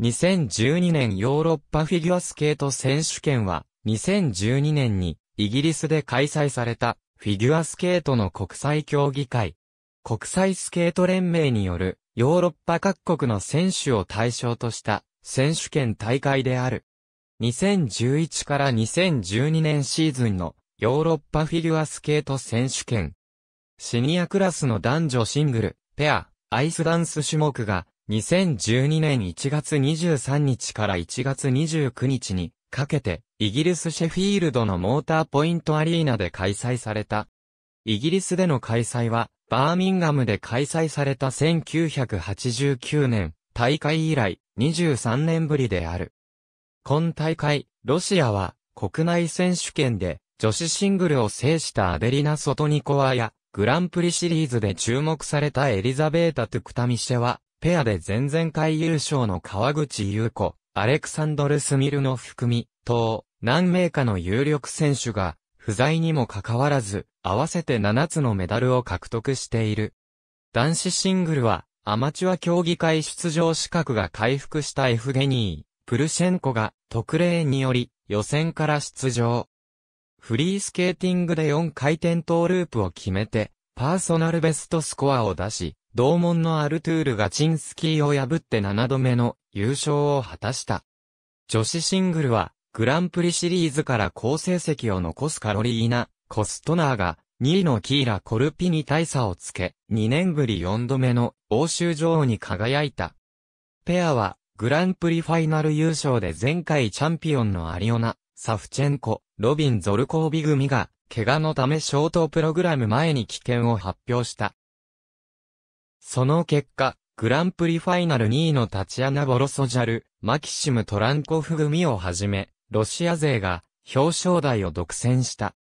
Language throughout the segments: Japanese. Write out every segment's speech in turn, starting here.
2012年ヨーロッパフィギュアスケート選手権は、2012年にイギリスで開催されたフィギュアスケートの国際競技会。国際スケート連盟によるヨーロッパ各国の選手を対象とした選手権大会である。2011から2012年シーズンのヨーロッパフィギュアスケート選手権。シニアクラスの男女シングル、ペア、アイスダンス種目が2012年1月23日から1月29日にかけて、イギリスシェフィールドのモーターポイントアリーナで開催された。イギリスでの開催は、バーミンガムで開催された1989年大会以来23年ぶりである。今大会、ロシアは国内選手権で女子シングルを制したアデリナ・ソトニコワやグランプリシリーズで注目されたエリザベータ・トゥクタミシェはペアで前々回優勝の川口優子、アレクサンドル・スミルの含み、等、何名かの有力選手が、不在にもかかわらず、合わせて7つのメダルを獲得している。男子シングルは、アマチュア競技会出場資格が回復したエフゲニー、プルシェンコが特例により予選から出場。フリースケーティングで4回転トーループを決めて、パーソナルベストスコアを出し、同門のアルトゥールガチンスキーを破って7度目の優勝を果たした。女子シングルは、グランプリシリーズから好成績を残すカロリーナ・コストナーが、2位のキーラ・コルピに大差をつけ、2年ぶり4度目の欧州女王に輝いた。ペアは、グランプリファイナル優勝で前回チャンピオンのアリオナ、サフチェンコ、ロビン・ゾルコービ組が、怪我のためショートプログラム前に棄権を発表した。その結果、グランプリファイナル2位のタチアナ・ボロソジャル、マキシム・トランコフ組をはじめ、ロシア勢が表彰台を独占した。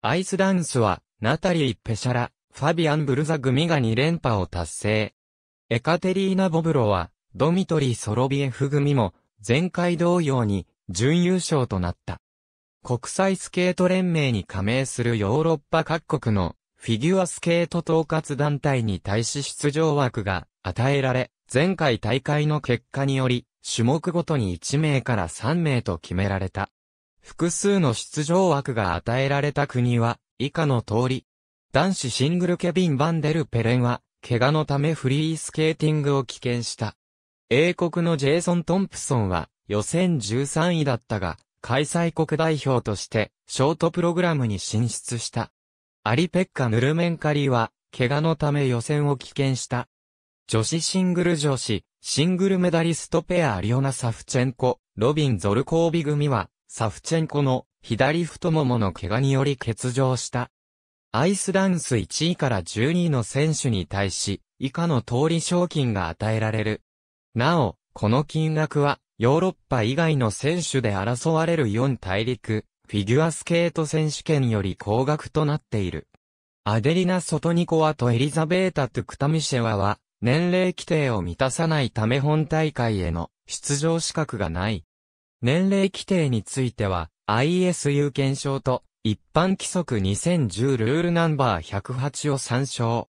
アイスダンスは、ナタリー・ペシャラ、ファビアン・ブルザ組が2連覇を達成。エカテリーナ・ボブロは、ドミトリー・ソロビエフ組も、前回同様に、準優勝となった。国際スケート連盟に加盟するヨーロッパ各国のフィギュアスケート統括団体に対し出場枠が与えられ、前回大会の結果により、種目ごとに1名から3名と決められた。複数の出場枠が与えられた国は、以下の通り。男子シングルケビン・バンデル・ペレンは、怪我のためフリースケーティングを棄権した。英国のジェイソン・トンプソンは、予選13位だったが、開催国代表として、ショートプログラムに進出した。アリペッカ・ヌルメンカリは、怪我のため予選を棄権した。女子シングル女子、シングルメダリストペアリオナ・サフチェンコ、ロビン・ゾルコービ組は、サフチェンコの左太ももの怪我により欠場した。アイスダンス1位から12位の選手に対し、以下の通り賞金が与えられる。なお、この金額は、ヨーロッパ以外の選手で争われる4大陸、フィギュアスケート選手権より高額となっている。アデリナ・ソトニコワとエリザベータ・トゥクタミシェワは、年齢規定を満たさないため本大会への出場資格がない。年齢規定については、ISU 検証と一般規則2010ルールナンバー108を参照。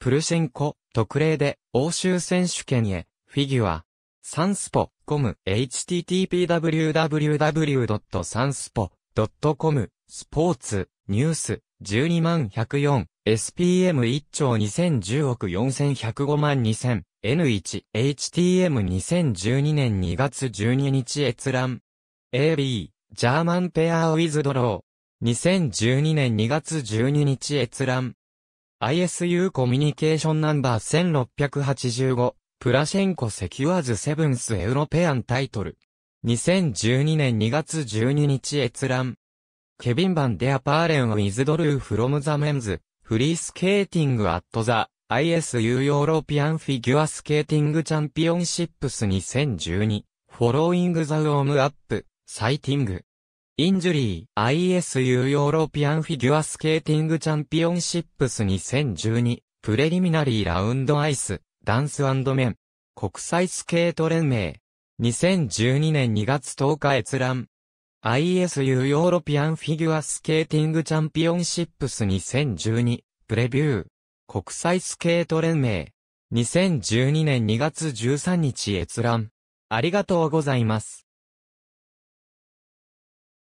プルシェンコ、特例で欧州選手権へ、フィギュア、サンスポ、コム、http www.sanspo ドットコム、スポーツ、ニュース、12万104、SPM1 兆2010億4105万2000、N1、HTM2012 年2月12日閲覧。AB、ジャーマンペアウィズドロー。2012年2月12日閲覧。ISU コミュニケーションナンバー1685、プラシェンコセキュアズセブンスエウロペアンタイトル。2012年2月12日閲覧。ケビン・バン・デ・アパーレン・ウィズ・ドルー・フロム・ザ・メンズ、フリースケーティング・アット・ザ・ ISU ヨーロピアンフィギュアスケーティングチャンピオンシップス2012、フォローイングザウォームアップ、サイティング。インジュリー、ISU ヨーロピアンフィギュアスケーティングチャンピオンシップス2012、プレリミナリーラウンドアイス、ダンスメン。国際スケート連盟、2012年2月10日閲覧。ISU ヨーロピアンフィギュアスケーティングチャンピオンシップス2012プレビュー国際スケート連盟2012年2月13日閲覧ありがとうございます。